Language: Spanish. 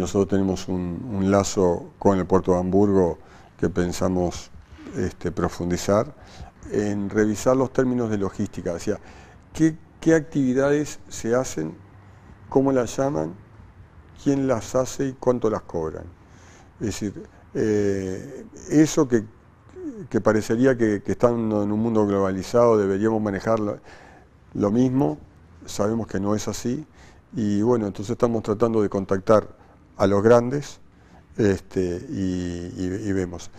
Nosotros tenemos un, lazo con el puerto de Hamburgo que pensamos este, profundizar en revisar los términos de logística, o sea, qué, actividades se hacen, cómo las llaman, quién las hace y cuánto las cobran. Es decir, eh, eso que, parecería que, están estando en un mundo globalizado deberíamos manejar lo mismo, sabemos que no es así y bueno, entonces estamos tratando de contactar a los grandes este, y, y, y, vemos.